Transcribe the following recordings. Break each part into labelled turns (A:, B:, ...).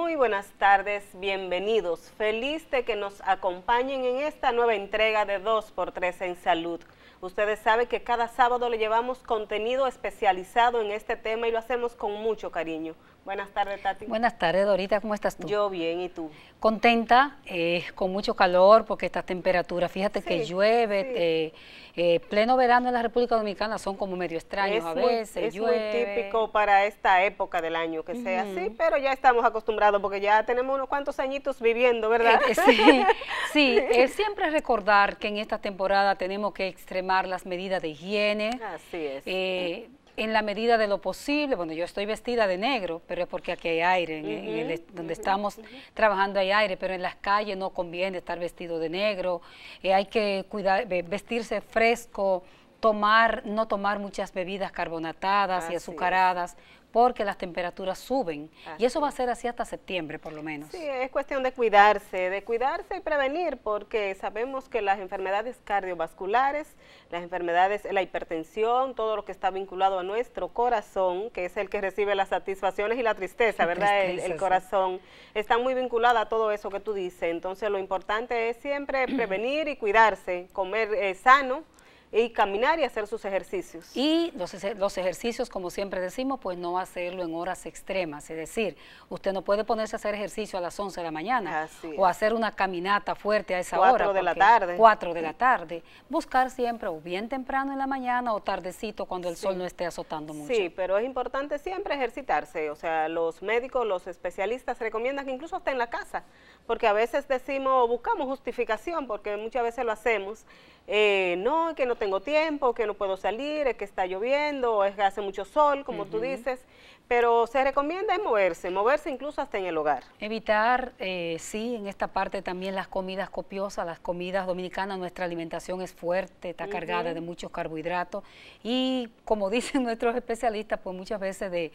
A: Muy buenas tardes, bienvenidos. Feliz de que nos acompañen en esta nueva entrega de 2x3 en salud. Ustedes saben que cada sábado le llevamos contenido especializado en este tema y lo hacemos con mucho cariño. Buenas tardes, Tati. Buenas
B: tardes, Dorita. ¿Cómo estás tú? Yo
A: bien, ¿y tú?
B: Contenta, eh, con mucho calor porque esta temperatura, fíjate que llueve, eh, pleno verano en la República Dominicana son como medio extraños a veces. Muy, es muy típico
A: para esta época del año que sea así, pero ya estamos acostumbrados porque ya tenemos unos cuantos añitos viviendo, ¿verdad? Eh, sí, sí siempre recordar que en esta temporada tenemos que extremar las
B: medidas de higiene. Así es. Eh, en la medida de lo posible, bueno, yo estoy vestida de negro, pero es porque aquí hay aire, donde estamos trabajando hay aire, pero en las calles no conviene estar vestido de negro, eh, hay que cuidar, vestirse fresco, tomar, no tomar muchas bebidas carbonatadas y azucaradas, porque las
A: temperaturas suben.
B: Y eso va a ser así hasta septiembre, por lo menos.
A: Sí, es cuestión de cuidarse, de cuidarse y prevenir, porque sabemos que las enfermedades cardiovasculares, las enfermedades, la hipertensión, todo lo que está vinculado a nuestro corazón, que es el que recibe las satisfacciones y la tristeza, ¿verdad? el, corazón, está muy vinculado a todo eso que tú dices. Entonces, lo importante es siempre prevenir y cuidarse, comer eh, sano, y caminar y hacer sus ejercicios.
B: Y los, ejercicios, como siempre decimos, pues no hacerlo en horas extremas, es decir, usted no puede ponerse a hacer ejercicio a las 11 de la mañana o hacer una caminata fuerte a esa hora. 4 de la tarde. 4 de la tarde. Buscar siempre o bien temprano en la mañana o tardecito cuando el sol no esté azotando mucho. Sí,
A: pero es importante siempre ejercitarse, o sea, los médicos, los especialistas recomiendan que incluso hasta en la casa, porque a veces decimos, buscamos justificación, porque muchas veces lo hacemos, eh, no, que no tengo tiempo, que no puedo salir, es que está lloviendo, es que hace mucho sol, como tú dices, pero se recomienda moverse, moverse incluso hasta en el hogar.
B: Evitar, eh, sí, en esta parte también las comidas copiosas, las comidas dominicanas, nuestra alimentación es fuerte, está cargada de muchos carbohidratos y como dicen nuestros especialistas, pues muchas veces de,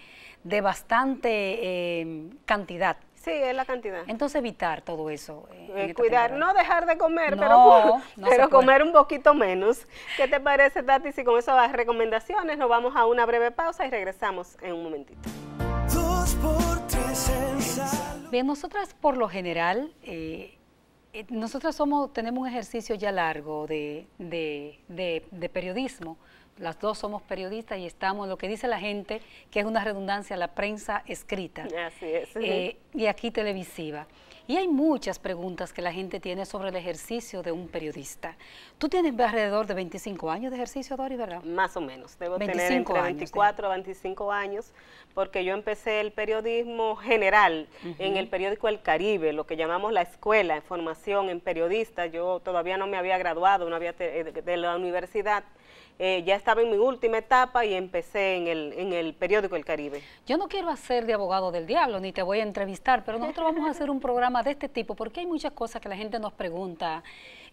B: bastante eh, cantidad Sí, es la cantidad. Entonces evitar todo eso. Eh, eh, este cuidar, no
A: dejar de comer, pero, pero comer un poquito menos. ¿Qué te parece, Tati? Si con eso esas recomendaciones nos vamos a una breve pausa y regresamos en un momentito.
B: Bien, nosotras por lo general, eh, eh somos, tenemos un ejercicio ya largo de, de, de periodismo las dos somos periodistas y estamos, lo que dice la gente, que es una redundancia, la prensa escrita. Así es. Eh, y aquí televisiva. Y hay muchas preguntas que la gente tiene sobre el ejercicio de un periodista. Tú tienes alrededor de 25 años de ejercicio,
A: Dori, ¿verdad? Más o menos. Debo 25 tener entre 24 a 25 años, porque yo empecé el periodismo general en el periódico El Caribe, lo que llamamos la escuela de formación en periodistas. Yo todavía no me había graduado no había eh, de la universidad eh, ya estaba en mi última etapa y empecé en el, en el periódico El Caribe. Yo no quiero
B: hacer de abogado del diablo, ni te voy a entrevistar, pero nosotros vamos a hacer un programa de este tipo, porque hay muchas cosas que la gente nos pregunta.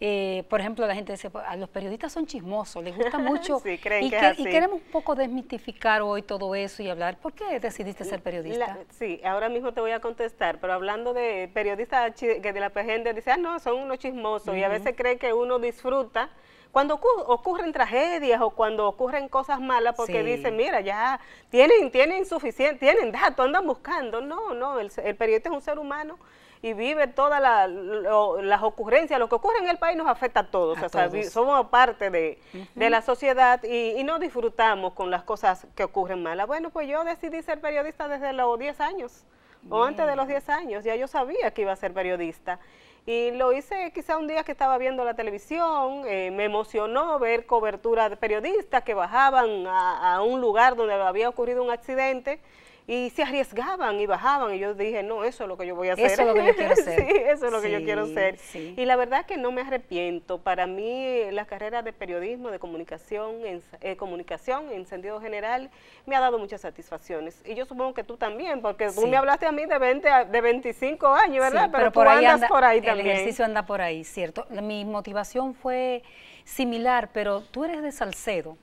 B: Eh, por ejemplo, la gente dice, pues, a los periodistas son chismosos, les gusta mucho. sí, creen y, y queremos un poco desmitificar hoy todo eso y hablar. ¿Por qué decidiste ser periodista?
A: sí, ahora mismo te voy a contestar, pero hablando de periodistas que de la gente dice, ah, no, son unos chismosos y a veces cree que uno disfruta cuando ocurren tragedias o cuando ocurren cosas malas porque dicen, mira, ya tienen, tienen suficiente, tienen datos, andan buscando. No, no, el, periodista es un ser humano y vive todas las ocurrencias. Lo que ocurre en el país nos afecta a todos. somos parte de, la sociedad y, y, no disfrutamos con las cosas que ocurren malas. Bueno, pues yo decidí ser periodista desde los 10 años o antes de los 10 años. Ya yo sabía que iba a ser periodista. Y lo hice quizá un día que estaba viendo la televisión, eh, me emocionó ver cobertura de periodistas que bajaban a un lugar donde había ocurrido un accidente y se arriesgaban y bajaban y yo dije, no, eso es lo que yo voy a hacer. Eso es lo que yo quiero hacer. sí, eso es lo que yo quiero hacer. Y la verdad que no me arrepiento. Para mí la carrera de periodismo, de comunicación en, eh, comunicación en sentido general, me ha dado muchas satisfacciones. Y yo supongo que tú también, porque tú me hablaste a mí de de 25 años, ¿verdad? pero, por andas por ahí también. El ejercicio
B: anda por ahí, ¿cierto? Mi motivación fue similar, pero tú eres de Salcedo.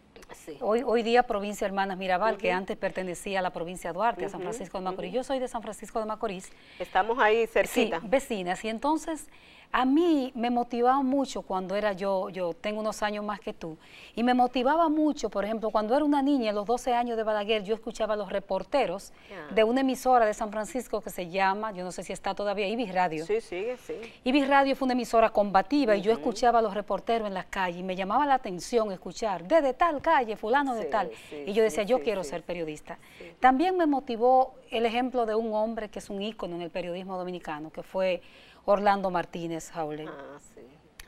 B: Hoy, hoy día provincia Hermanas Mirabal, que antes pertenecía a la provincia de Duarte, a San Francisco de Macorís. Yo soy de San Francisco de Macorís. Estamos ahí cerquita. Sí, vecinas. Y entonces a mí me motivaba mucho cuando era yo, yo tengo unos años más que tú, y me motivaba mucho, por ejemplo, cuando era una niña, a los 12 años de Balaguer, yo escuchaba a los reporteros ah. de una emisora de San Francisco que se llama, yo no sé si está todavía, Ibis Radio. Sí, sigue, sí. Ibis Radio fue una emisora combativa y yo escuchaba a los reporteros en las calles y me llamaba la atención escuchar, desde tal calle, fulano de tal, y yo decía, yo quiero ser periodista. También me motivó el ejemplo de un hombre que es un ícono en el periodismo dominicano, que fue... Orlando Martínez Jaule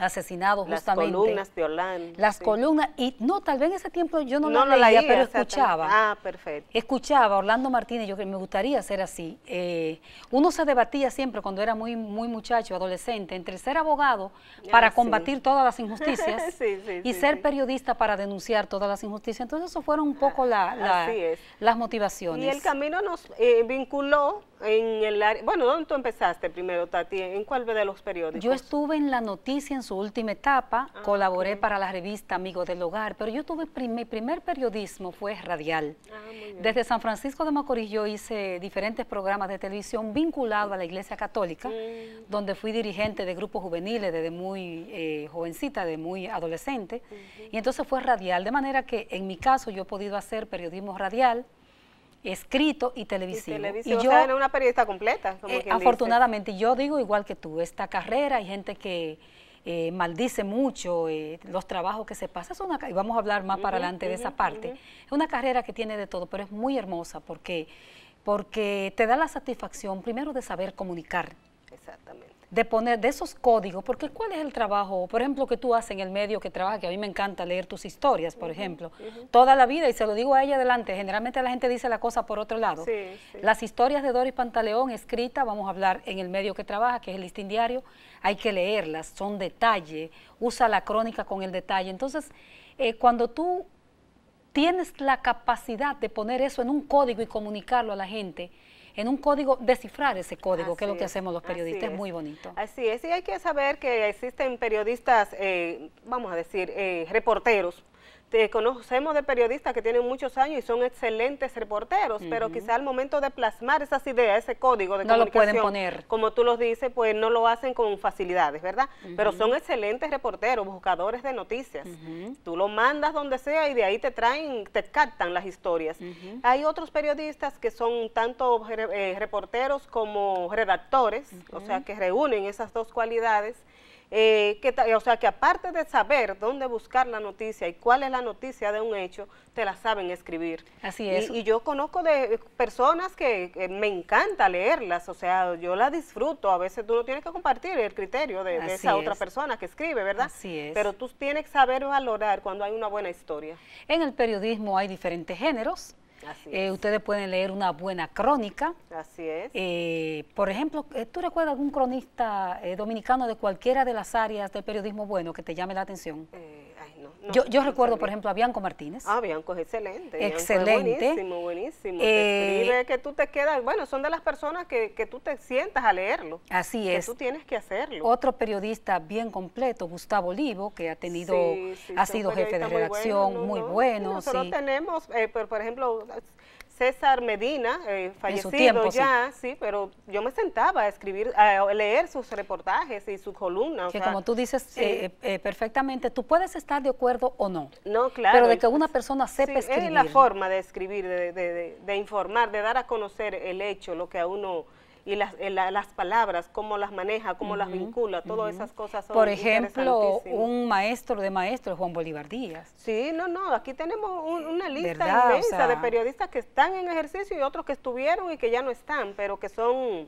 B: asesinados, justamente. Las columnas de
A: Orlando. Las columnas,
B: y no, tal vez en ese tiempo yo no, lo leía, pero escuchaba. Ah, perfecto. Escuchaba Orlando Martínez, yo que me gustaría ser así. Eh, uno se debatía siempre cuando era muy, muy muchacho, adolescente, entre ser abogado para ah, combatir todas las injusticias
A: y ser
B: periodista para denunciar todas las injusticias. Entonces eso fueron un poco ah, las motivaciones. Y el
A: camino nos eh, vinculó en el área, bueno, ¿dónde tú empezaste primero, Tati? ¿En cuál de los periódicos? Yo
B: estuve en La Noticia en su su última etapa, ah, colaboré para la revista Amigos del Hogar, pero yo tuve, mi primer periodismo fue radial. Ah, desde San Francisco de Macorís yo hice diferentes programas de televisión vinculado a la Iglesia Católica, donde fui dirigente de grupos juveniles desde muy eh, jovencita, de muy adolescente, y entonces fue radial, de manera que en mi caso yo he podido hacer periodismo radial, escrito y televisivo. Y, yo, o
A: una periodista completa. Eh, afortunadamente,
B: yo digo igual que tú, esta carrera, hay gente que eh, maldice mucho eh, los trabajos que se pasan Es una, y vamos a hablar más para adelante de esa parte. Es una carrera que tiene de todo, pero es muy hermosa porque, porque te da la satisfacción primero de saber comunicar Exactamente. De poner de esos códigos, porque ¿cuál es el trabajo, por ejemplo, que tú haces en el medio que trabajas, que a mí me encanta leer tus historias, por ejemplo, toda la vida, y se lo digo a ella adelante, generalmente la gente dice la cosa por otro lado. Las historias de Doris Pantaleón escritas, vamos a hablar en el medio que trabaja, que es el listín diario, hay que leerlas, son detalle, usa la crónica con el detalle. Entonces, eh, cuando tú tienes la capacidad de poner eso en un código y comunicarlo a la gente, en un código, descifrar ese código, que es lo que hacemos los periodistas, es. muy bonito.
A: Así es, y hay que saber que existen periodistas, eh, vamos a decir, eh, reporteros, te conocemos de periodistas que tienen muchos años y son excelentes reporteros, pero quizá al momento de plasmar esas ideas, ese código de no lo pueden poner. como tú los dices, pues no lo hacen con facilidades, ¿verdad? Pero son excelentes reporteros, buscadores de noticias. Tú lo mandas donde sea y de ahí te traen, te captan las historias. Hay otros periodistas que son tanto eh, reporteros como redactores, o sea, que reúnen esas dos cualidades eh, que, o sea, que aparte de saber dónde buscar la noticia y cuál es la noticia de un hecho, te la saben escribir. Así es. Y, yo conozco de eh, personas que, me encanta leerlas, o sea, yo la disfruto. A veces tú no tienes que compartir el criterio de, esa otra persona que escribe, ¿verdad? Así es. Pero tú tienes que saber valorar cuando hay una buena historia.
B: En el periodismo hay diferentes géneros eh, ustedes pueden leer una buena crónica. Así es. Eh, por ejemplo, eh, ¿tú recuerdas algún cronista dominicano de cualquiera de las áreas del periodismo bueno que te llame la atención? yo, recuerdo, por ejemplo, a Bianco Martínez. Ah,
A: Bianco es excelente. Excelente. buenísimo, buenísimo. Eh, escribe que tú te quedas, bueno, son de las personas que, tú te sientas a leerlo. Así es. Que tú tienes que hacerlo.
B: Otro periodista bien completo, Gustavo Olivo, que ha tenido, ha sido jefe de redacción, muy bueno. nosotros
A: tenemos, eh, por ejemplo, César Medina, eh, fallecido ya, sí. pero yo me sentaba a escribir, a leer sus reportajes y sus columnas. que como tú dices eh,
B: eh, perfectamente, tú puedes estar de acuerdo o no.
A: No, claro. Pero de que
B: una persona sepa escribir. Es la forma
A: de escribir, de, informar, de dar a conocer el hecho, lo que a uno y las, eh, las palabras, cómo las maneja, cómo las vincula, todas esas cosas son Por ejemplo, un maestro de maestros, Juan Bolívar Díaz. Sí, no, no, aquí tenemos una lista inmensa de periodistas que están en ejercicio y otros que estuvieron y que ya no están, pero que son...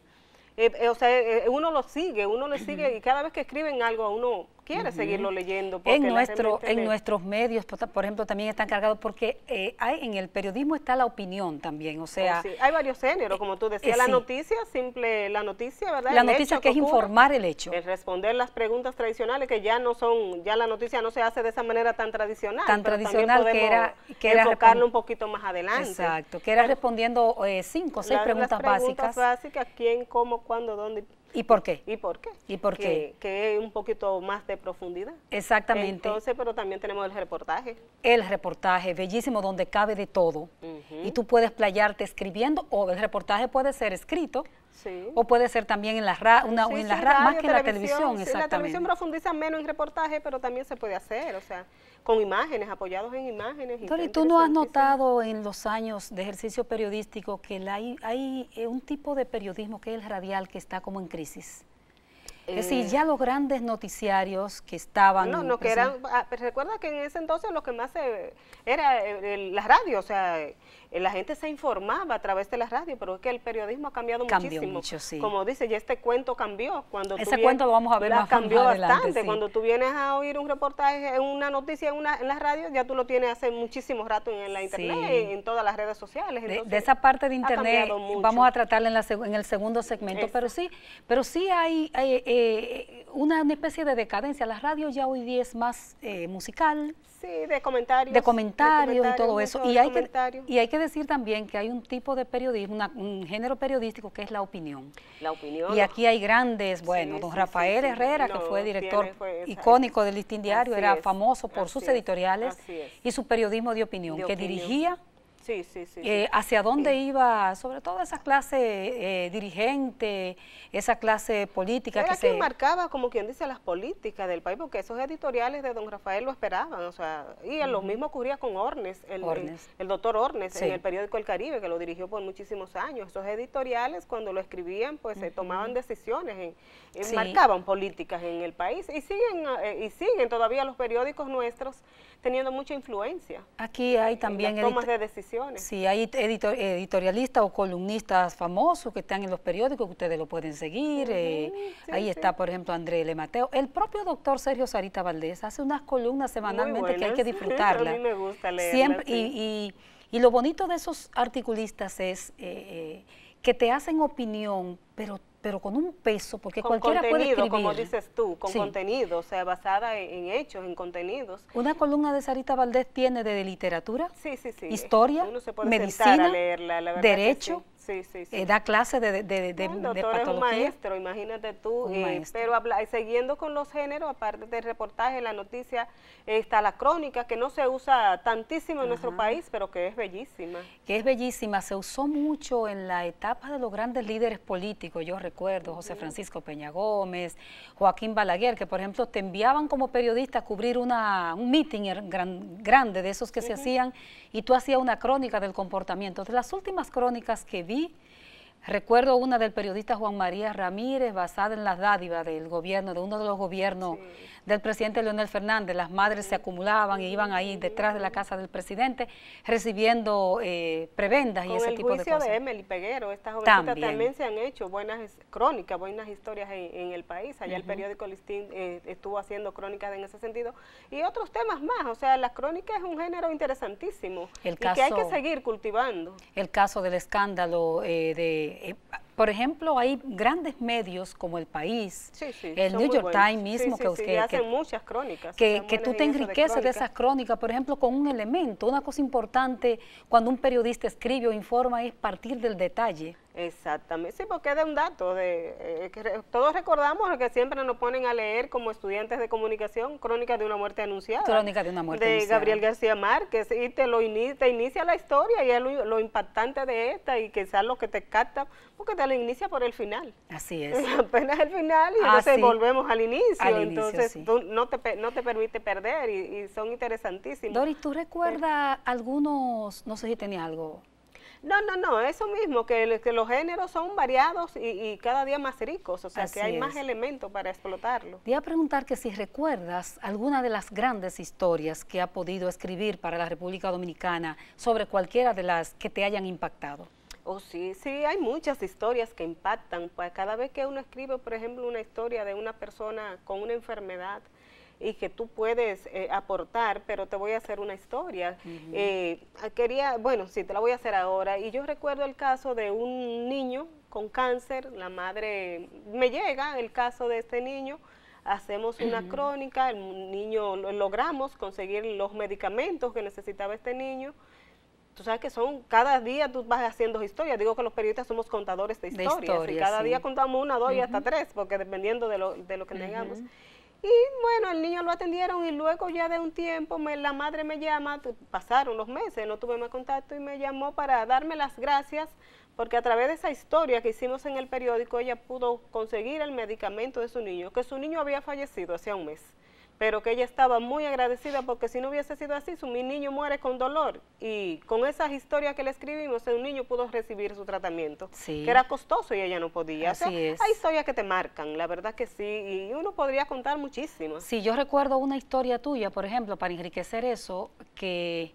A: Eh, eh, o sea, uno los sigue, uno los sigue y cada vez que escriben algo a uno quiere seguirlo leyendo. en, nuestro, en nuestros
B: medios, por ejemplo, también están cargados porque eh, hay, en el periodismo está la opinión también, o sea... Oh,
A: hay varios géneros, como tú decías, eh, la noticia, simple, la noticia, ¿verdad? La noticia que, es informar el hecho. Es responder las preguntas tradicionales que ya no son, ya la noticia no se hace de esa manera tan tradicional. Tan tradicional que era... Que era enfocarlo un poquito más adelante. Exacto,
B: que era respondiendo eh, cinco o seis preguntas, las preguntas básicas.
A: básicas, quién, cómo, cuándo, dónde ¿Y por qué? ¿Y por qué? ¿Y por qué? Que, un poquito más de profundidad. Exactamente. Entonces, pero también tenemos el reportaje.
B: El reportaje, bellísimo, donde cabe de todo. Y tú puedes playarte escribiendo, o el reportaje puede ser escrito, sí. o puede ser también en la, una, en la radio, más que en la televisión, exactamente. la televisión
A: profundiza menos en reportaje, pero también se puede hacer, o sea con imágenes, apoyados en imágenes. ¿tú no has
B: notado en los años de ejercicio periodístico que la, hay, eh, un tipo de periodismo que es el radial que está como en crisis?
A: es decir, eh. ya
B: los grandes noticiarios que estaban... No, no, que eran...
A: Ah, recuerda que en ese entonces lo que más se, era la radio, o sea, eh, la gente se informaba a través de la radio, pero es que el periodismo ha cambiado muchísimo. Mucho, sí. Como dice, ya este cuento cambió. Cuando Ese cuento lo vamos a ver más cambió bastante. Cuando tú vienes a oír un reportaje, una noticia en, una, en la radio, ya tú lo tienes hace muchísimo rato en la internet, en, todas las redes sociales. de, esa parte de internet vamos a
B: tratarla en, el segundo segmento, pero sí, pero sí hay, eh, eh, una, especie de decadencia. La radio ya hoy día es más eh, musical, Sí, de comentarios. De comentarios, y todo eso. Y hay, que, decir también que hay un tipo de periodismo, un género periodístico que es la opinión.
A: La opinión. Y aquí
B: hay grandes, bueno, don Rafael Herrera, que fue director icónico del Listín Diario, era famoso por sus editoriales y su periodismo de opinión, que dirigía
A: Sí, sí, sí. Eh,
B: ¿Hacia dónde iba, sobre todo esa clase eh, dirigente, esa clase política? Era que se...
A: marcaba, como quien dice, las políticas del país, porque esos editoriales de don Rafael lo esperaban, o sea, y lo mismo ocurría con Ornes, el, doctor Ornes, en el periódico El Caribe, que lo dirigió por muchísimos años. Esos editoriales, cuando lo escribían, pues se tomaban decisiones, en, marcaban políticas en el país, y siguen, eh, y siguen todavía los periódicos nuestros teniendo mucha influencia.
B: Aquí hay también... En las tomas
A: de decisiones. Sí,
B: hay editor editorialistas o columnistas famosos que están en los periódicos, que ustedes lo pueden seguir. Eh, ahí está, por ejemplo, André Le Mateo. El propio doctor Sergio Sarita Valdés hace unas columnas semanalmente que hay que disfrutarla. A mí me
A: gusta leerlas, Siempre,
B: y, lo bonito de esos articulistas es eh, eh, que te hacen opinión, pero pero con un peso, porque con cualquiera puede escribir. como dices
A: tú, con contenido, o sea, basada en, hechos, en contenidos. Una
B: columna de Sarita Valdés tiene de, literatura,
A: historia, medicina, la derecho, Sí, sí, sí. Eh, da
B: clases de, de, de, es un maestro,
A: imagínate tú. Eh, maestro. Pero habla, siguiendo con los géneros, aparte del reportaje, la noticia, está la crónica, que no se usa tantísimo en nuestro país, pero que es bellísima.
B: Que es bellísima, se usó mucho en la etapa de los grandes líderes políticos, yo recuerdo, José Francisco Peña Gómez, Joaquín Balaguer, que por ejemplo te enviaban como periodista a cubrir una, un meeting er, grande de esos que se hacían, y tú hacías una crónica del comportamiento. De las últimas crónicas que vi, Recuerdo una del periodista Juan María Ramírez basada en las dádivas del gobierno, de uno de los gobiernos del presidente Leonel Fernández. Las madres se acumulaban y iban ahí detrás de la casa del presidente recibiendo eh, prebendas y ese tipo de cosas. el juicio de
A: Emily Peguero, estas jovencitas también. se han hecho buenas crónicas, buenas historias en, el país. Allá el periódico Listín eh, estuvo haciendo crónicas en ese sentido. Y otros temas más, o sea, la crónica es un género interesantísimo que hay que seguir cultivando.
B: El caso del escándalo eh, de por ejemplo, hay grandes medios como El País,
A: el New York Times mismo, que, que, muchas crónicas. Que, tú te enriqueces de, esas
B: crónicas, por ejemplo, con un elemento. Una cosa importante cuando un periodista escribe o informa es partir del detalle.
A: Exactamente, sí, porque de un dato. De, eh, que todos recordamos que siempre nos ponen a leer como estudiantes de comunicación Crónica de una muerte anunciada. Crónica de una muerte De Gabriel García Márquez, y te, lo inicia, la historia y es lo, impactante de esta y quizás lo que te capta, porque te lo inicia por el final.
B: Así es.
A: Apenas el final y ah, entonces volvemos al inicio. entonces no, te, no te permite perder y, son interesantísimos. Doris, ¿tú recuerdas
B: eh. algunos, no sé si tenía algo
A: no, no, no, eso mismo, que, que los géneros son variados y, cada día más ricos, o sea que hay más elementos para explotarlo.
B: Voy a preguntar que si recuerdas alguna de las grandes historias que ha podido escribir para la República Dominicana sobre cualquiera de las que te hayan impactado.
A: Oh, sí, sí, hay muchas historias que impactan. Pues cada vez que uno escribe, por ejemplo, una historia de una persona con una enfermedad, y que tú puedes eh, aportar, pero te voy a hacer una historia. Eh, quería, bueno, sí, te la voy a hacer ahora. Y yo recuerdo el caso de un niño con cáncer, la madre, me llega el caso de este niño, hacemos una crónica, el niño, logramos conseguir los medicamentos que necesitaba este niño, tú sabes que son, cada día tú vas haciendo historias, digo que los periodistas somos contadores de historias, y cada día contamos una, dos y hasta tres, porque dependiendo de lo, de lo que tengamos. Y bueno, el niño lo atendieron y luego ya de un tiempo me, la madre me llama, pasaron los meses, no tuve más contacto y me llamó para darme las gracias porque a través de esa historia que hicimos en el periódico ella pudo conseguir el medicamento de su niño, que su niño había fallecido hace un mes pero que ella estaba muy agradecida porque si no hubiese sido así, su, mi niño muere con dolor y con esas historias que le escribimos, un niño pudo recibir su tratamiento, sí. que era costoso y ella no podía. Así es. Hay historias que te marcan, la verdad que sí, y uno podría contar muchísimo. si yo
B: recuerdo una historia tuya, por ejemplo, para enriquecer eso, que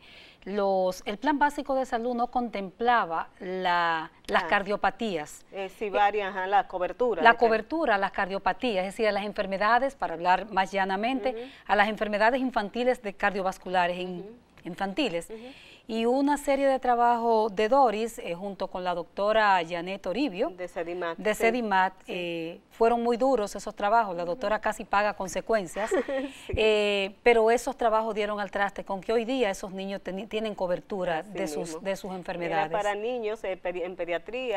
B: el plan básico de salud no contemplaba las ah. cardiopatías.
A: Eh, sí, varias, la cobertura. La cobertura
B: a las cardiopatías, es decir, a las enfermedades, para hablar más llanamente, a las enfermedades infantiles de cardiovasculares infantiles y una serie de trabajo de Doris eh, junto con la doctora Janet Oribio de Sedimat, de Sedimat eh, fueron muy duros esos trabajos, la doctora casi paga consecuencias, eh, pero esos trabajos dieron al traste con que hoy día esos niños tienen cobertura de sus, de sus enfermedades. para
A: niños en pediatría,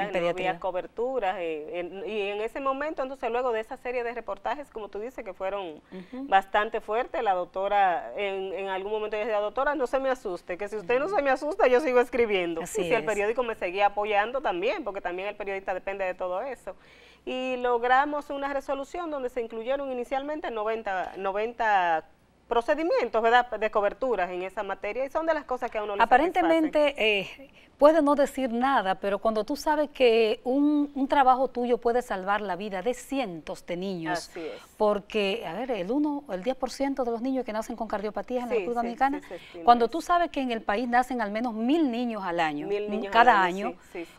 A: en pediatría. No había coberturas y en ese momento, entonces luego de esa serie de reportajes, como tú dices, que fueron bastante fuertes, la doctora en, algún momento ella decía, doctora, no se me asuste, que si usted no se me asusta, yo sigo escribiendo. y si el periódico me seguía apoyando también, porque también el periodista depende de todo eso. Y logramos una resolución donde se incluyeron inicialmente 90, 90 procedimientos ¿verdad? de coberturas en esa materia y son de las cosas que a uno le Aparentemente
B: eh, puede no decir nada, pero cuando tú sabes que un, un, trabajo tuyo puede salvar la vida de cientos de niños, porque, a ver, el 1, el 10% de los niños que nacen con cardiopatías en la República Dominicana, cuando tú sabes que en el país nacen al menos mil niños al año, cada año,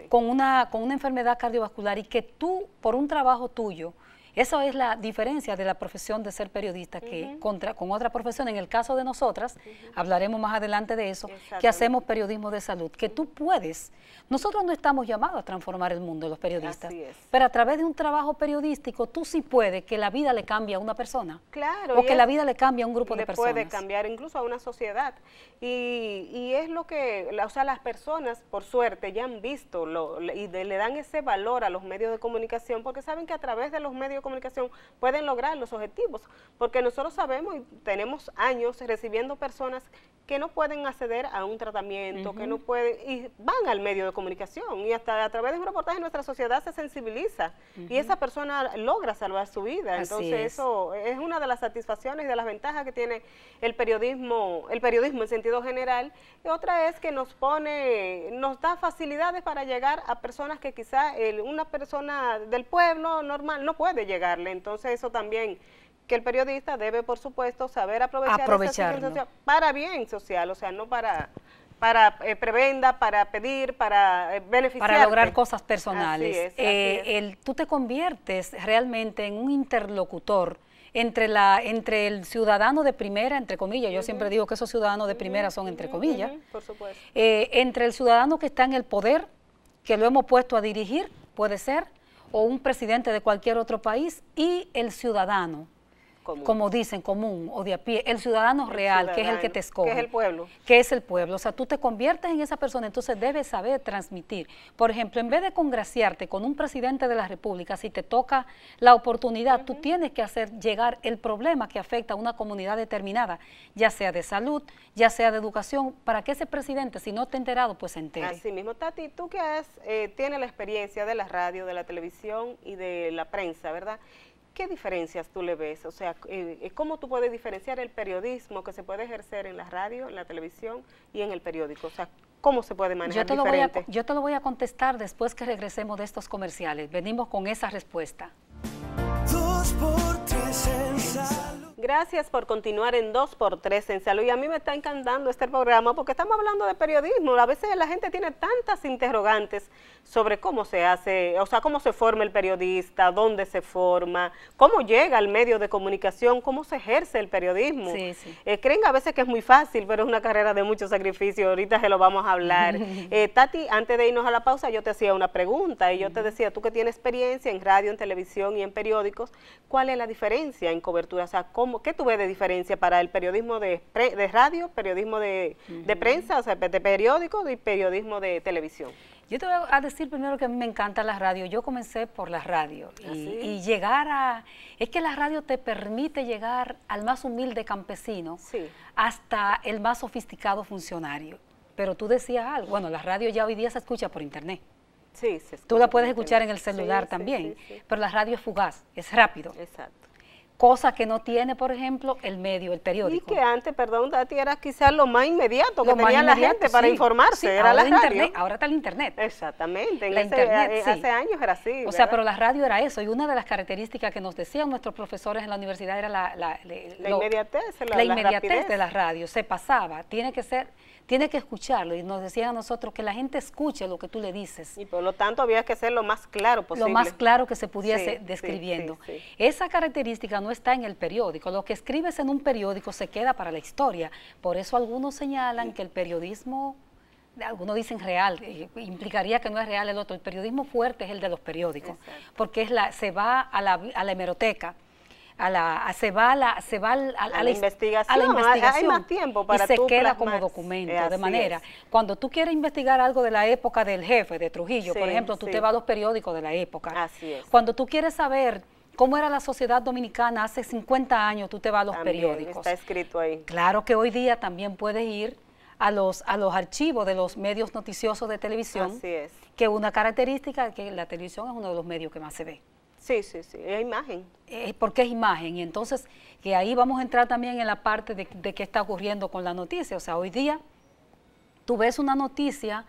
B: con, una, con una enfermedad cardiovascular y que tú, por un trabajo tuyo, esa es la diferencia de la profesión de ser periodista que contra, con otra profesión, en el caso de nosotras, hablaremos más adelante de eso, que hacemos periodismo de salud, que tú puedes. Nosotros no estamos llamados a transformar el mundo, los periodistas, pero a través de un trabajo periodístico tú sí puedes que la vida le cambie a una persona.
A: Claro. O que la vida le cambie a un grupo de personas. puede cambiar incluso a una sociedad. Y, es lo que, o sea, las personas, por suerte, ya han visto y le dan ese valor a los medios de comunicación porque saben que a través de los medios comunicación pueden lograr los objetivos, porque nosotros sabemos y tenemos años recibiendo personas que no pueden acceder a un tratamiento, que no pueden, y van al medio de comunicación, y hasta a través de un reportaje nuestra sociedad se sensibiliza, y esa persona logra salvar su vida, entonces eso es una de las satisfacciones y de las ventajas que tiene el periodismo, el periodismo en sentido general, y otra es que nos pone, nos da facilidades para llegar a personas que quizá una persona del pueblo normal no puede llegar llegarle. Entonces eso también que el periodista debe, por supuesto, saber aprovechar para bien social, o sea, no para para eh, prebenda, para pedir, para eh, beneficiar. Para lograr
B: cosas personales. Eh, tú te conviertes realmente en un interlocutor entre, la, entre el ciudadano de primera, entre comillas, yo siempre digo que esos ciudadanos de primera son entre comillas, entre el ciudadano que está en el poder, que lo hemos puesto a dirigir, puede ser, o un presidente de cualquier otro país y el ciudadano como dicen, común o de a pie, el ciudadano real, que es el que te escoge. Que es el pueblo. Que es el pueblo. O sea, tú te conviertes en esa persona, entonces debes saber transmitir. Por ejemplo, en vez de congraciarte con un presidente de la República, si te toca la oportunidad, tú tienes que hacer llegar el problema que afecta a una comunidad determinada, ya sea de salud, ya sea de educación, para que ese presidente, si no te ha enterado, pues se entere. Así
A: mismo, Tati, tú que eh, tienes la experiencia de la radio, de la televisión y de la prensa, ¿verdad? ¿Qué diferencias tú le ves? O sea, eh, ¿cómo tú puedes diferenciar el periodismo que se puede ejercer en la radio, en la televisión y en el periódico? O sea, ¿cómo se puede manejar yo te Lo voy a,
B: yo te lo voy a contestar después que regresemos de estos
A: comerciales. Venimos con esa respuesta. Gracias por continuar en 2x3 en salud. Y a mí me está encantando este programa porque estamos hablando de periodismo. A veces la gente tiene tantas interrogantes sobre cómo se hace, o sea, cómo se forma el periodista, dónde se forma, cómo llega al medio de comunicación, cómo se ejerce el periodismo. Sí, sí. Eh, creen a veces que es muy fácil, pero es una carrera de mucho sacrificio. Ahorita se lo vamos a hablar. eh, Tati, antes de irnos a la pausa, yo te hacía una pregunta y yo te decía, tú que tienes experiencia en radio, en televisión y en periódicos, ¿cuál es la diferencia en cobertura? O sea, ¿cómo ¿qué tuve de diferencia para el periodismo de, radio, periodismo de, prensa, o sea, de periódico y periodismo de televisión? Yo te voy a decir primero que a mí me encanta la
B: radio. Yo comencé por la radio y, ¿Ah, llegar a... Es que la radio te permite llegar al más humilde campesino hasta el más sofisticado funcionario. Pero tú decías algo, bueno, la radio ya hoy día se escucha por internet.
A: Sí, se escucha Tú la puedes escuchar en el celular también,
B: pero la radio es fugaz, es rápido. Exacto cosa que no
A: tiene, por ejemplo, el medio, el periódico. Y que antes, perdón, Dati, era quizás lo más inmediato que tenía la gente para informarse, era la radio. ahora está el internet. Exactamente, eh, hace años era así. O sea, pero
B: la radio era eso, y una de las características que nos decían nuestros profesores en la universidad era la,
A: la, la, inmediatez, la, inmediatez de la
B: radio, se pasaba, tiene que ser tiene que escucharlo. Y nos decían a nosotros que la gente escuche lo que tú le dices.
A: Y por lo tanto había que ser lo más claro posible. Lo más claro que
B: se pudiese describiendo. Esa característica no está en el periódico. Lo que escribes en un periódico se queda para la historia. Por eso algunos señalan que el periodismo, algunos dicen real, eh, implicaría que no es real el otro. El periodismo fuerte es el de los periódicos, porque es la, se va a la, hemeroteca. A la, se va a la, se va investigación, Hay más tiempo para y se queda como documento, de manera. Cuando tú quieres investigar algo de la época del jefe, de Trujillo, por ejemplo, tú te vas a los periódicos de la época. Así es. Cuando tú quieres saber ¿Cómo era la sociedad dominicana hace 50 años? Tú te vas a los periódicos. Está
A: escrito ahí.
B: Claro que hoy día también puedes ir a los, a los archivos de los medios noticiosos de televisión. Así es. Que una característica es que la televisión es uno de los medios que más se ve. Sí, sí, sí, es imagen. Eh, porque es imagen, y entonces que ahí vamos a entrar también en la parte de, de qué está ocurriendo con la noticia. O sea, hoy día tú ves una noticia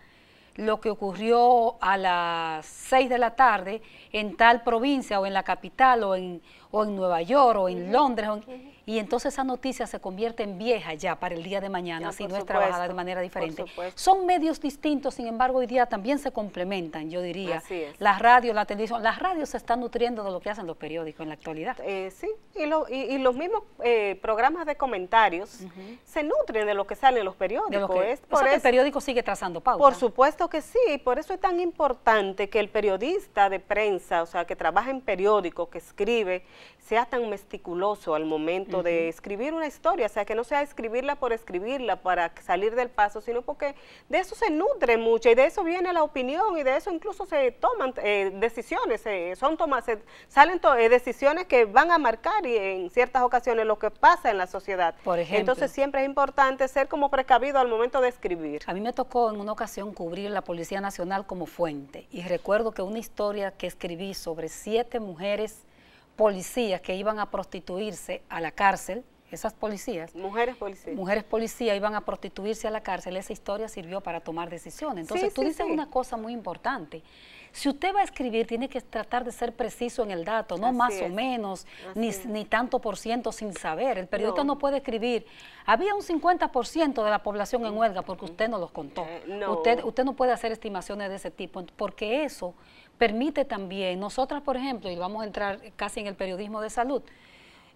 B: lo que ocurrió a las 6 de la tarde en tal provincia o en la capital o en, o en Nueva York o en Londres y entonces esa noticia se convierte en vieja ya para el día de mañana si no es trabajada de manera diferente. Son medios distintos, sin embargo, hoy día también se complementan, yo diría. Así es. La radio, la televisión, las radios se están nutriendo de lo que hacen los periódicos en la actualidad.
A: Eh, sí, y, lo, y, los mismos eh, programas de comentarios se nutren de lo que salen los periódicos. por el periódico sigue trazando pauta. Por supuesto que sí, y por eso es tan importante que el periodista de prensa, o sea, que trabaja en periódico, que escribe, sea tan meticuloso al momento de escribir una historia, o sea, que no sea escribirla por escribirla para salir del paso, sino porque de eso se nutre mucho y de eso viene la opinión y de eso incluso se toman eh, decisiones, eh, son tomas, salen eh, decisiones que van a marcar y en ciertas ocasiones lo que pasa en la sociedad. Por ejemplo. Entonces siempre es importante ser como precavido al momento de escribir.
B: A mí me tocó en una ocasión cubrir la Policía Nacional como fuente y recuerdo que una historia que escribí sobre siete mujeres policías que iban a prostituirse a la cárcel, esas policías. Mujeres policías. Mujeres policías iban a prostituirse a la cárcel. Esa historia sirvió para tomar decisiones. Entonces tú dices una cosa muy importante. Si usted va a escribir, tiene que tratar de ser preciso en el dato, no más o menos, ni, tanto por ciento sin saber. El periodista no, puede escribir. Había un 50% de la población en mm. huelga porque usted no los contó. Eh, usted, usted no puede hacer estimaciones de ese tipo, porque eso permite también, nosotras por ejemplo, y vamos a entrar casi en el periodismo de salud,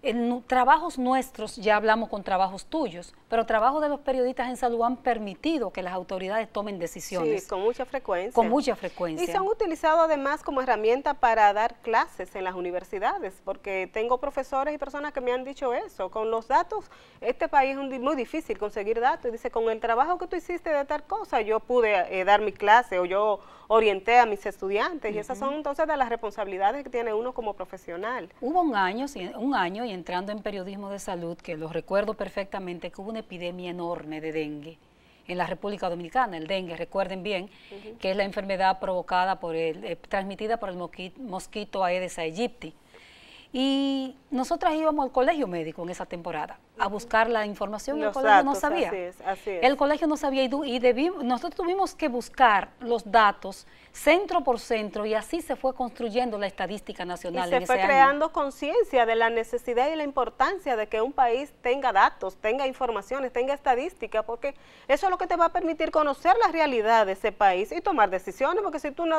B: en trabajos nuestros, ya hablamos con trabajos tuyos, pero trabajos de los periodistas en salud han permitido
A: que las autoridades
B: tomen decisiones. Sí, con
A: mucha frecuencia. Con mucha frecuencia. Y se han utilizado además como herramienta para dar clases en las universidades, porque tengo profesores y personas que me han dicho eso, con los datos, este país es muy difícil conseguir datos, y dice, con el trabajo que tú hiciste de tal cosa, yo pude eh, dar mi clase o yo orienté a mis estudiantes y esas son entonces de las responsabilidades que tiene uno como profesional. Hubo un año, un año y entrando
B: en periodismo de salud, que lo recuerdo perfectamente, que hubo una epidemia enorme de dengue en la República Dominicana, el dengue, recuerden bien, que es la enfermedad provocada por el, eh, transmitida por el mosquito Aedes aegypti. Y nosotras íbamos al colegio médico en esa temporada a buscar la información. y el colegio no sabía. El colegio no sabía y, nosotros tuvimos que buscar los datos centro por centro y así se fue construyendo la estadística nacional. Y se fue creando
A: conciencia de la necesidad y la importancia de que un país tenga datos, tenga informaciones, tenga estadística, porque eso es lo que te va a permitir conocer la realidad de ese país y tomar decisiones, porque si tú no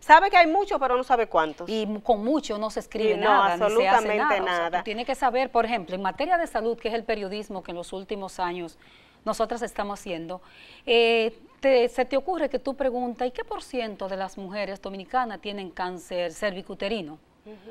A: sabes que hay muchos, pero no sabes cuántos. Y con mucho no se escribe nada, no, absolutamente se hace nada. tiene tienes que saber, por
B: ejemplo, en materia de salud, que es el periodismo que en los últimos años nosotras estamos haciendo, eh, se te ocurre que tú preguntas, ¿y qué por ciento de las mujeres dominicanas tienen cáncer cervicuterino?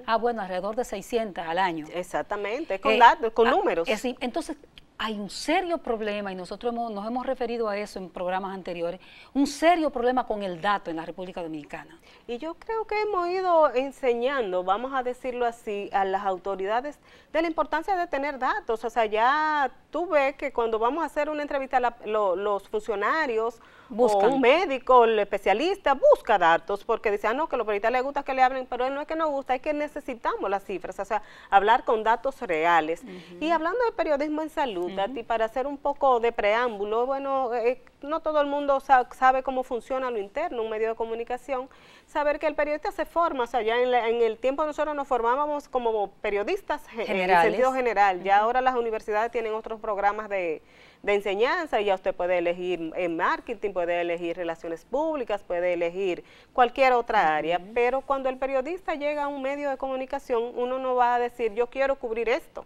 B: Ah, bueno, alrededor de 600 al año. Exactamente, con, eh, datos, con ah, números. entonces, hay un serio problema, y nosotros hemos, nos hemos referido a eso en programas anteriores, un serio problema con el dato en la República Dominicana.
A: Y yo creo que hemos ido enseñando, vamos a decirlo así, a las autoridades de la importancia de tener datos. O sea, ya tú ves que cuando vamos a hacer una entrevista a los funcionarios un médico, el especialista, busca datos, porque dice, ah, no, que los periodistas les gusta que le hablen, pero no es que no gusta, es que necesitamos las cifras, o sea, hablar con datos reales. Y hablando de periodismo en salud, y para hacer un poco de preámbulo, bueno, eh, no todo el mundo sabe cómo funciona lo interno, un medio de comunicación, saber que el periodista se forma, o sea, ya en, el tiempo nosotros nos formábamos como periodistas eh, en sentido general, ya ahora las universidades tienen otros programas de, enseñanza y ya usted puede elegir en eh, marketing, puede elegir relaciones públicas, puede elegir cualquier otra área, pero cuando el periodista llega a un medio de comunicación, uno no va a decir, yo quiero cubrir esto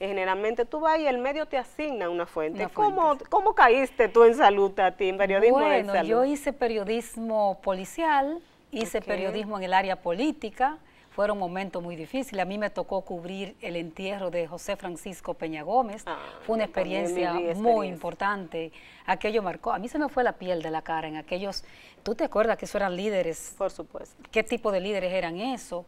A: eh, generalmente tú vas y el medio te asigna una fuente. ¿Cómo, caíste tú en salud a ti, en periodismo de salud? Bueno, yo hice
B: periodismo policial, Hice periodismo en el área política. fue un momento muy difícil. A mí me tocó cubrir el entierro de José Francisco Peña Gómez. Ah, fue una experiencia, muy importante. Aquello marcó. A mí se me fue la piel de la cara en aquellos... ¿Tú te acuerdas que eso eran líderes? Por supuesto. ¿Qué tipo de líderes eran eso?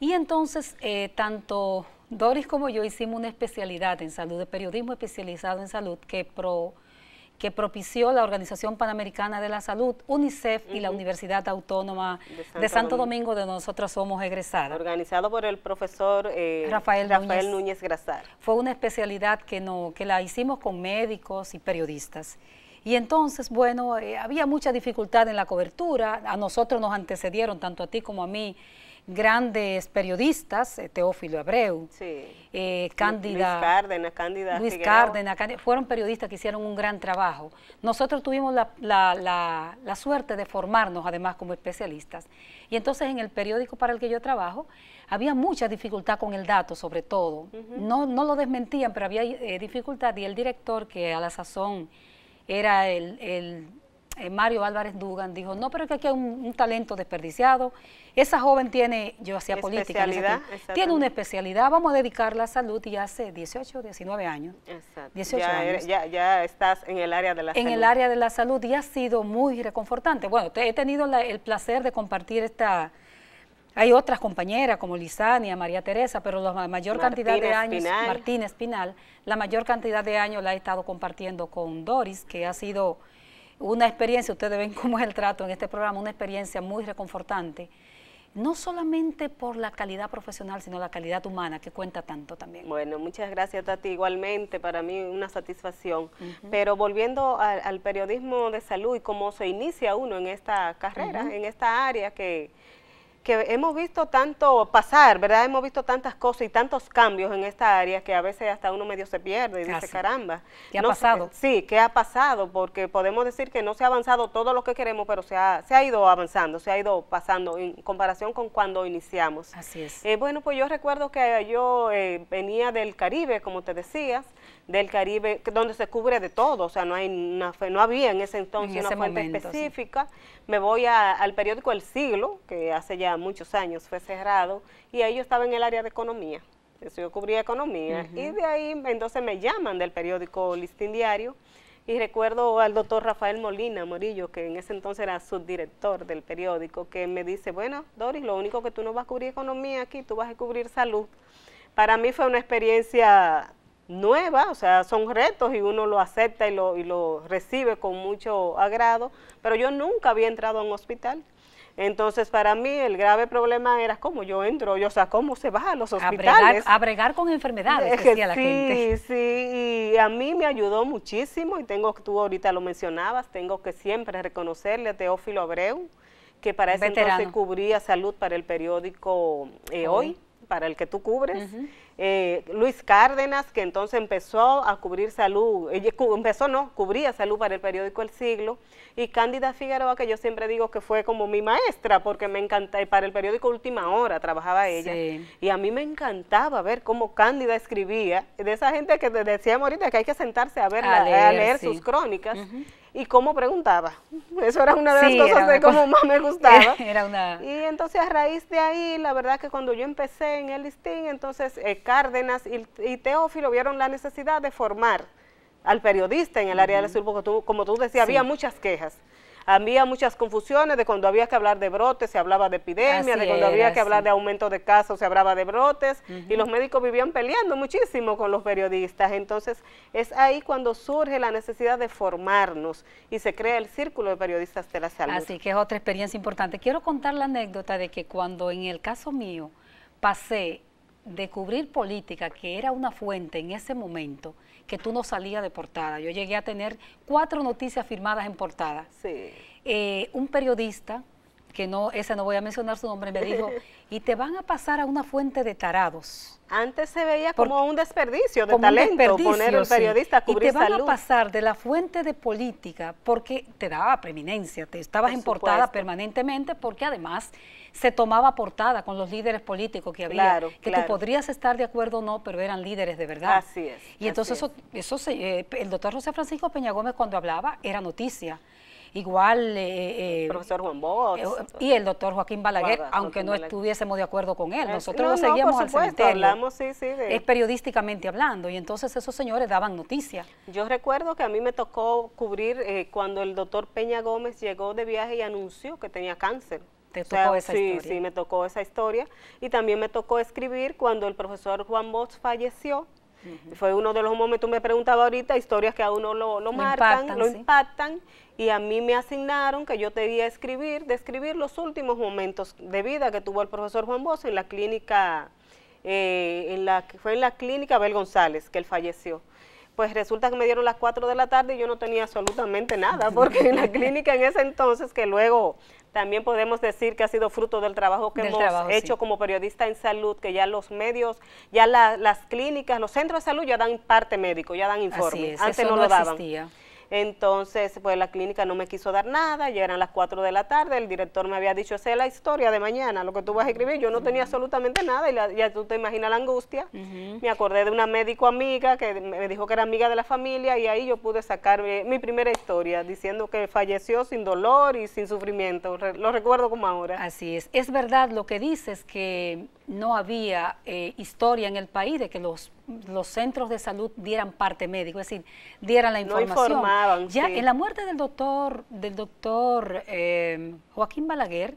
B: Y entonces, eh, tanto Doris como yo hicimos una especialidad en salud, de periodismo especializado en salud, que pro que propició la Organización Panamericana de la Salud, UNICEF y la Universidad Autónoma de Santo, Domingo, de donde nosotros somos egresadas. Organizado por el profesor eh, Rafael, Núñez, Grasar. Fue una especialidad que, no, que la hicimos con médicos y periodistas. Y entonces, bueno, eh, había mucha dificultad en la cobertura, a nosotros nos antecedieron, tanto a ti como a mí, grandes periodistas, eh, Teófilo Abreu, eh, Cándida... Luis Cárdenas,
A: Cándida Luis Cárdenas,
B: fueron periodistas que hicieron un gran trabajo. Nosotros tuvimos la, suerte de formarnos además como especialistas. Y entonces en el periódico para el que yo trabajo había mucha dificultad con el dato sobre todo. no, no lo desmentían, pero había eh, dificultad y el director que a la sazón era el, el eh, Mario Álvarez Dugan dijo, no, pero es que aquí hay un, talento desperdiciado. Esa joven tiene, yo hacía política, tiene una especialidad, vamos a dedicarla a salud y hace
A: 18, 19 años. Exacto. ya, ya, estás en el área de la salud. En el área
B: de la salud y ha sido muy reconfortante. Bueno, he tenido el placer de compartir esta... Hay otras compañeras como Lizania, María Teresa, pero la mayor cantidad de años, Martín Espinal, la mayor cantidad de años la he estado compartiendo con Doris, que ha sido una experiencia, ustedes ven cómo es el trato en este programa, una experiencia muy reconfortante,
A: no solamente por la calidad profesional, sino la calidad humana que cuenta tanto también. Bueno, muchas gracias a ti igualmente para mí una satisfacción. Pero volviendo al periodismo de salud y cómo se inicia uno en esta carrera, en esta área que que hemos visto tanto pasar, ¿verdad? Hemos visto tantas cosas y tantos cambios en esta área que a veces hasta uno medio se pierde y dice, caramba. ¿Qué ha pasado? sí, ¿qué ha pasado? Porque podemos decir que no se ha avanzado todo lo que queremos, pero se ha, se ha ido avanzando, se ha ido pasando en comparación con cuando iniciamos. Así es. Eh, bueno, pues yo recuerdo que eh, yo eh, venía del Caribe, como te decías, del Caribe, donde se cubre de todo, o sea, no hay una, no había en ese entonces una fuente específica. Me voy al periódico El Siglo, que hace ya muchos años, fue cerrado, y ahí yo estaba en el área de economía. Eso yo cubría economía. Y de ahí entonces me llaman del periódico Listín Diario. Y recuerdo al doctor Rafael Molina Morillo, que en ese entonces era subdirector del periódico, que me dice, bueno, Doris, lo único que tú no vas a cubrir economía aquí, tú vas a cubrir salud. Para mí fue una experiencia nueva, o sea, son retos y uno lo acepta y lo, y lo recibe con mucho agrado, pero yo nunca había entrado a un hospital. Entonces, para mí el grave problema era cómo yo entro, yo, o sea, cómo se va a los hospitales.
B: A con enfermedades, decía la gente. Sí,
A: sí, y a mí me ayudó muchísimo y tengo, tú ahorita lo mencionabas, tengo que siempre reconocerle a Teófilo Abreu, que para ese entonces cubría salud para el periódico eh, Hoy, para el que tú cubres. Eh, Luis Cárdenas, que entonces empezó a cubrir salud, empezó no, cubría salud para el periódico El Siglo, y Cándida Figueroa, que yo siempre digo que fue como mi maestra, porque me encantaba, para el periódico Última Hora trabajaba ella, y a mí me encantaba ver cómo Cándida escribía, de esa gente que decíamos ahorita que hay que sentarse a verla, a leer, sus crónicas, y cómo preguntaba. Eso era una de las cosas de cómo más me gustaba. Y entonces a raíz de ahí, la verdad que cuando yo empecé en el listín, entonces eh, Cárdenas y, Teófilo vieron la necesidad de formar al periodista en el área del sur, porque como tú decías, había muchas quejas había muchas confusiones de cuando había que hablar de brotes, se hablaba de epidemia, de cuando había que hablar de aumento de casos, se hablaba de brotes, y los médicos vivían peleando muchísimo con los periodistas. Entonces, es ahí cuando surge la necesidad de formarnos y se crea el círculo de periodistas de la salud. Así que
B: es otra experiencia importante. Quiero contar la anécdota de que cuando en el caso mío pasé descubrir cubrir política, que era una fuente en ese momento, que tú no salías de portada. Yo llegué a tener cuatro noticias firmadas en portada. Sí. Eh, un periodista que no, esa no voy a mencionar su nombre, me dijo, y te van a pasar a una fuente de tarados. Antes se veía como
A: un desperdicio de talento poner un periodista a cubrir Y te van a
B: pasar de la fuente de política porque te daba preeminencia, te estabas importada en portada permanentemente porque además se tomaba portada con los líderes políticos que había, que tú podrías estar de acuerdo o no, pero eran líderes de verdad.
A: Así es. Y entonces eso,
B: eso eh, el doctor José Francisco Peña Gómez cuando hablaba era noticia igual... Eh, eh, profesor
A: Juan Bosch. Eh, y el
B: doctor Joaquín Balaguer, aunque no estuviésemos de acuerdo con él. Eh, Nosotros no, seguíamos al cementerio. Es periodísticamente hablando, y entonces esos señores daban noticias.
A: Yo recuerdo que a mí me tocó cubrir cuando el doctor Peña Gómez llegó de viaje y anunció que tenía cáncer.
B: Te tocó esa sí, historia. Sí, me
A: tocó esa historia. Y también me tocó escribir cuando el profesor Juan Bosch falleció, fue uno de los momentos, me preguntaba ahorita, historias que a uno lo, marcan, lo impactan, y a mí me asignaron que yo debía escribir, describir los últimos momentos de vida que tuvo el profesor Juan Bosch en la clínica, eh, en la, fue en la clínica Abel González, que él falleció pues resulta que me dieron las 4 de la tarde y yo no tenía absolutamente nada, porque en la clínica en ese entonces, que luego también podemos decir que ha sido fruto del trabajo que hemos hecho como periodista en salud, que ya los medios, ya las clínicas, los centros de salud ya dan parte médico, ya dan informes. Antes no, lo daban. Entonces, pues la clínica no me quiso dar nada, ya eran las 4 de la tarde, el director me había dicho, esa la historia de mañana, lo que tú vas a escribir. Yo no tenía absolutamente nada y ya tú te imaginas la angustia. Me acordé de una médico amiga que me dijo que era amiga de la familia y ahí yo pude sacar mi, primera historia diciendo que falleció sin dolor y sin sufrimiento. lo recuerdo como ahora. Así es. Es verdad lo que
B: dices que no había eh, historia en el país de que los, centros de salud dieran parte médico, es decir, dieran la información. ya en la muerte del doctor, del doctor eh, Joaquín Balaguer,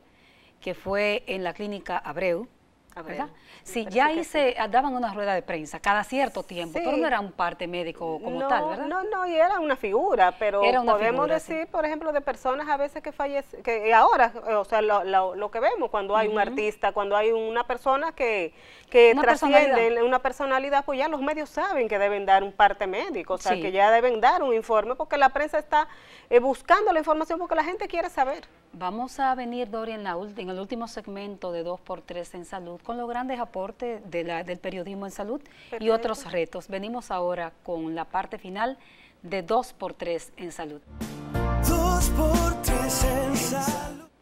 B: que fue en la clínica Abreu, a ¿verdad? Sí, ya se ah, daban una rueda de prensa cada cierto tiempo, pero no era un parte médico como tal, ¿verdad?
A: No, no, y era una figura, pero podemos decir, por ejemplo, de personas a veces que fallecen, que eh, ahora, eh, o sea, lo, lo, que vemos cuando hay un artista, cuando hay una persona que, que trasciende una personalidad, pues ya los medios saben que deben dar un parte médico, o sea, que ya deben dar un informe, porque la prensa está eh, buscando la información porque la gente quiere saber. Vamos a venir,
B: Dori, en, la en el último segmento de 2x3 en salud con los grandes aportes de la, del periodismo en salud y otros retos. Venimos ahora con la parte final de 2x3 en salud.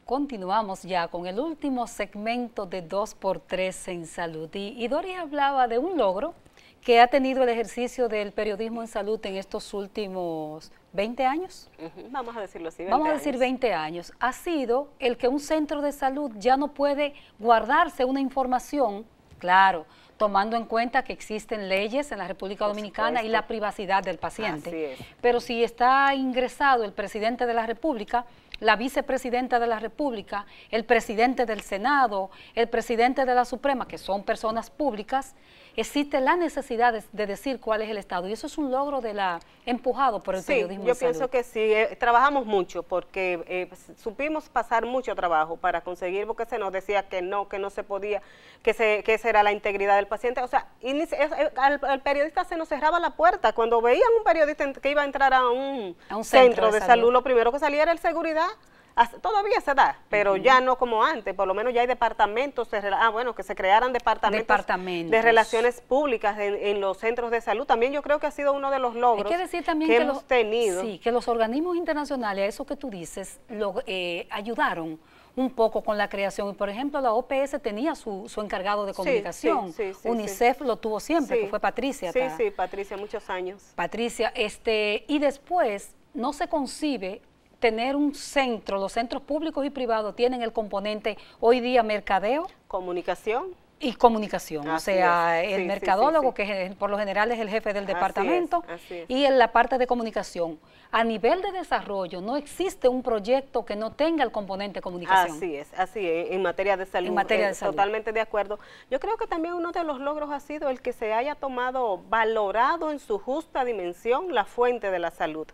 B: Continuamos ya con el último segmento de 2x3 en salud. Y, y Dori hablaba de un logro que ha tenido el ejercicio del periodismo en salud en estos últimos 20 años.
A: Vamos a decirlo así. 20 Vamos a decir
B: 20 años. Ha sido el que un centro de salud ya no puede guardarse una información, claro, tomando en cuenta que existen leyes en la República Dominicana y la privacidad del paciente. Pero si está ingresado el presidente de la República, la vicepresidenta de la República, el presidente del Senado, el presidente de la Suprema, que son personas públicas, existe la necesidad de, decir cuál es el Estado. Y eso es un logro de la empujado por el sí, Yo pienso
A: que sí, eh, trabajamos mucho porque eh, pues, supimos pasar mucho trabajo para conseguir, porque se nos decía que no, que no se podía, que, se, esa era la integridad del paciente. O sea, eh, al, periodista se nos cerraba la puerta. Cuando veían un periodista que iba a entrar a un, centro, de, salud, lo primero que salía era el seguridad. Todavía se da, pero ya no como antes, por lo menos ya hay departamentos, ah, bueno, que se crearan departamentos, de relaciones públicas en, los centros de salud. También yo creo que ha sido uno de los logros que, hemos los, tenido. Sí, que
B: los organismos internacionales, a eso que tú dices, eh, ayudaron un poco con la creación. Por ejemplo, la OPS tenía su, encargado de comunicación. UNICEF lo tuvo siempre, que fue Patricia. Sí, sí,
A: Patricia, muchos años.
B: Patricia, este, y después no se concibe tener un centro, los centros públicos y privados tienen el componente hoy día mercadeo.
A: Comunicación. Y comunicación, o sea, el mercadólogo,
B: que por lo general es el jefe del departamento, y en la parte de comunicación. A nivel de desarrollo, no
A: existe un proyecto que no tenga el componente comunicación. Así es, así es, en materia de salud. En materia eh, de salud. Totalmente de acuerdo. Yo creo que también uno de los logros ha sido el que se haya tomado, valorado en su justa dimensión la fuente de la salud.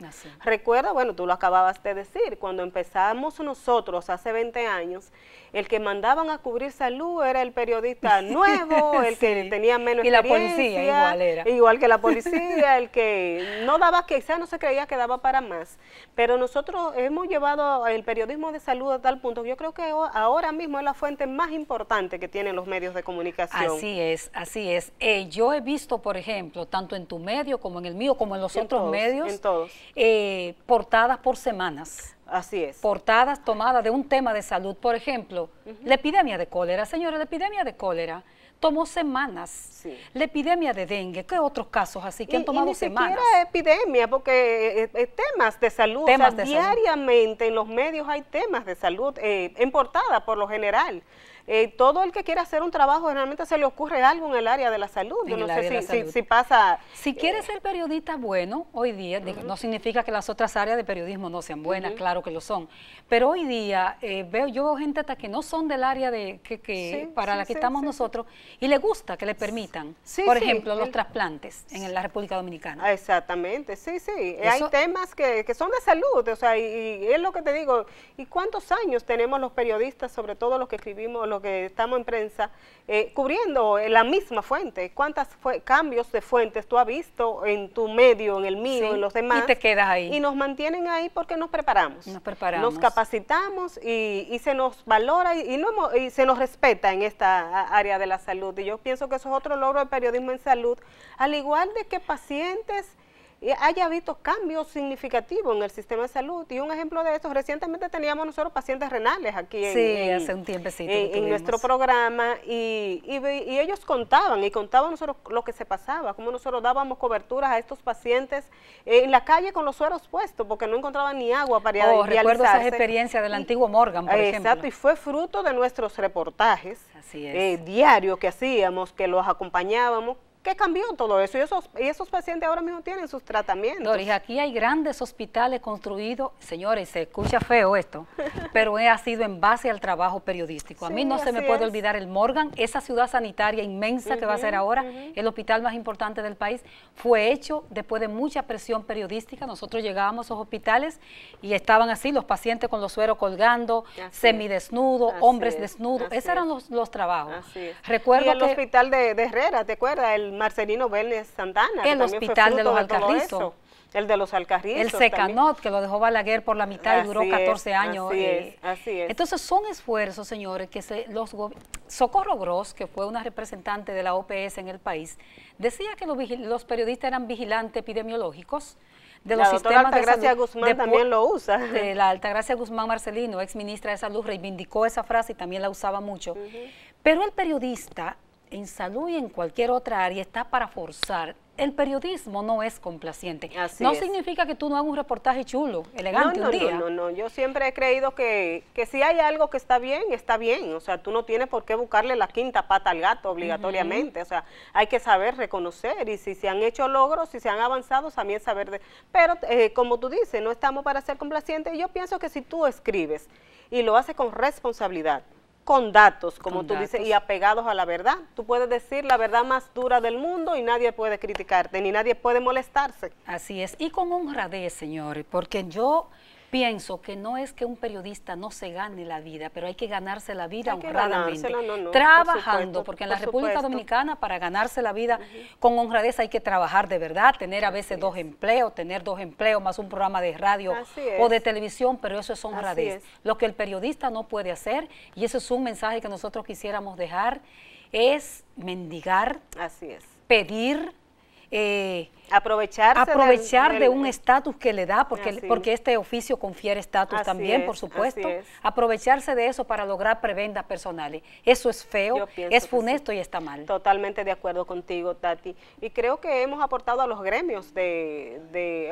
A: Recuerda, bueno, tú lo acababas de decir, cuando empezamos nosotros hace 20 años, el que mandaban a cubrir salud era el periodista nuevo, el que tenía menos y la policía igual era. Igual que la policía, el que no daba, quizás no se creía que daba para más. Pero nosotros hemos llevado el periodismo de salud a tal punto, yo creo que ahora mismo es la fuente más importante que tienen los medios de comunicación. Así es, así es. Eh, yo he visto, por ejemplo, tanto
B: en tu medio como en el mío, como en los otros medios, en todos. Eh, portadas por semanas. Así es. Portadas tomadas de un tema de salud, por ejemplo, la epidemia de cólera. Señora, la epidemia de cólera tomó semanas. Sí. La epidemia de dengue, ¿qué otros casos
A: así que han tomado semanas? ni epidemia, porque eh, eh, temas de salud. Temas diariamente en los medios hay temas de salud, eh, en portada por lo general. Eh, todo el que quiera hacer un trabajo realmente se le ocurre algo en el área de la salud. Yo no sé si, pasa...
B: Si eh, quieres ser periodista bueno, hoy día, no significa que las otras áreas de periodismo no sean buenas, claro que lo son, pero hoy día eh, veo yo gente hasta que no son del área de que, para la que estamos nosotros y le gusta que le permitan, por ejemplo, los trasplantes en la
A: República Dominicana. Exactamente, sí, sí. Hay temas que, son de salud, o sea, y, y es lo que te digo, ¿y cuántos años tenemos los periodistas, sobre todo los que escribimos, que estamos en prensa, eh, cubriendo la misma fuente. ¿Cuántos fue, cambios de fuentes tú has visto en tu medio, en el mío, en los demás? Y te quedas ahí. Y nos mantienen ahí porque nos preparamos. Nos preparamos. Nos capacitamos y, se nos valora y, y se nos respeta en esta área de la salud. Y yo pienso que eso es otro logro del periodismo en salud, al igual de que pacientes haya habido cambios significativos en el sistema de salud. Y un ejemplo de eso, recientemente teníamos nosotros pacientes renales aquí en, hace un tiempecito en, nuestro programa y, y, ellos contaban y contaban nosotros lo que se pasaba, cómo nosotros dábamos coberturas a estos pacientes en la calle con los sueros puestos porque no encontraban ni agua para oh, Recuerdo esas experiencias del antiguo Morgan, por Exacto, y fue fruto de nuestros reportajes eh, diarios que hacíamos, que los acompañábamos ¿Qué cambió todo eso. Y esos, esos pacientes ahora mismo tienen sus tratamientos. Doris,
B: aquí hay grandes hospitales construidos, señores, se escucha feo esto, pero ha sido en base al trabajo periodístico. A mí no se me puede olvidar el Morgan, esa ciudad sanitaria inmensa que va a ser ahora, el hospital más importante del país, fue hecho después de mucha presión periodística. Nosotros llegábamos a esos hospitales y estaban así los pacientes con los sueros colgando, semidesnudos, hombres desnudos.
A: Esos eran los, los trabajos. Recuerdo y el hospital de, de Herrera, ¿te acuerdas? El Marcelino Vélez Santana. El hospital de los Alcarrizos. El de los Alcarrizos. El Secanot,
B: que lo dejó Balaguer por la mitad y duró 14 años. Eh. Así es, Entonces son esfuerzos, señores, que se, los Socorro Gross, que fue una representante de la OPS en el país, decía que los, periodistas eran vigilantes epidemiológicos
A: de los sistemas Altagracia de salud. Guzmán también lo usa. De
B: la Altagracia Guzmán Marcelino, ex ministra de Salud, reivindicó esa frase y también la usaba mucho. Pero el periodista en salud y en cualquier otra área está para forzar. El periodismo no es complaciente. no significa que tú no hagas un reportaje chulo, elegante no, no, No, no, no,
A: yo siempre he creído que, que, si hay algo que está bien, está bien. O sea, tú no tienes por qué buscarle la quinta pata al gato obligatoriamente. O sea, hay que saber reconocer y si se han hecho logros, si se han avanzado, también saber de... Pero eh, como tú dices, no estamos para ser complacientes. yo pienso que si tú escribes y lo haces con responsabilidad, con datos, como tú dices, y apegados a la verdad. Tú puedes decir la verdad más dura del mundo y nadie puede criticarte, ni nadie puede molestarse.
B: Así es, y con honradez, señores, porque yo pienso que no es que un periodista no se gane la vida, pero hay que ganarse la vida honradamente, trabajando, porque en la República Dominicana para ganarse la vida con honradez hay que trabajar de verdad, tener a veces dos empleos, tener dos empleos más un programa de radio o de televisión, pero eso es honradez. Lo que el periodista no puede hacer, y ese es un mensaje que nosotros quisiéramos dejar, es mendigar, pedir, eh, aprovechar de un estatus que le da, porque, porque este oficio confiere estatus también, por supuesto. Aprovecharse de eso para lograr prebendas personales. Eso es feo, es funesto
A: y está mal. Totalmente de acuerdo contigo, Tati. Y creo que hemos aportado a los gremios, de, de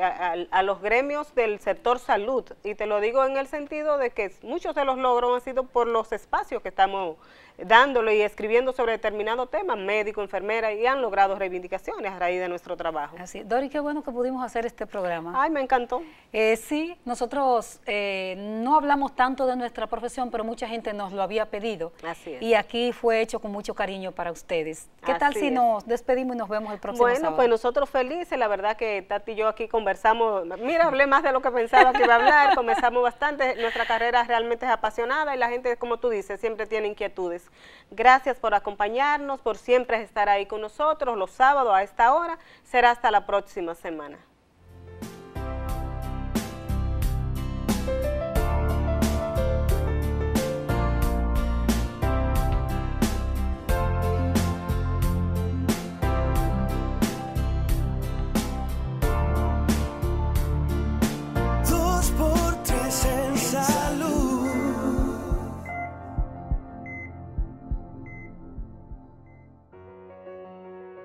A: a, los gremios del sector salud. Y te lo digo en el sentido de que muchos de los logros han sido por los espacios que estamos dándole y escribiendo sobre determinados temas, médico, enfermera, y han logrado reivindicaciones a raíz de nuestro trabajo. Así,
B: Dori, qué bueno que pudimos hacer este programa. Ay, me encantó. Eh, sí, nosotros eh, no hablamos tanto de nuestra profesión, pero mucha gente nos lo había pedido. Así es. Y aquí fue
A: hecho con mucho cariño para ustedes. ¿Qué tal si nos
B: despedimos y nos vemos el próximo sábado? Bueno, pues
A: nosotros felices, la verdad que Tati y yo aquí conversamos, mira, hablé más de lo que pensaba que iba a hablar, comenzamos bastante, nuestra carrera realmente es apasionada y la gente, como tú dices, siempre tiene inquietudes. Gracias por acompañarnos, por siempre estar ahí con nosotros los sábados a esta hora. Será hasta la próxima semana.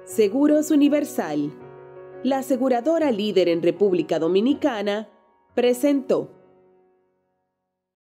A: Seguros Universal la aseguradora líder en República Dominicana presentó.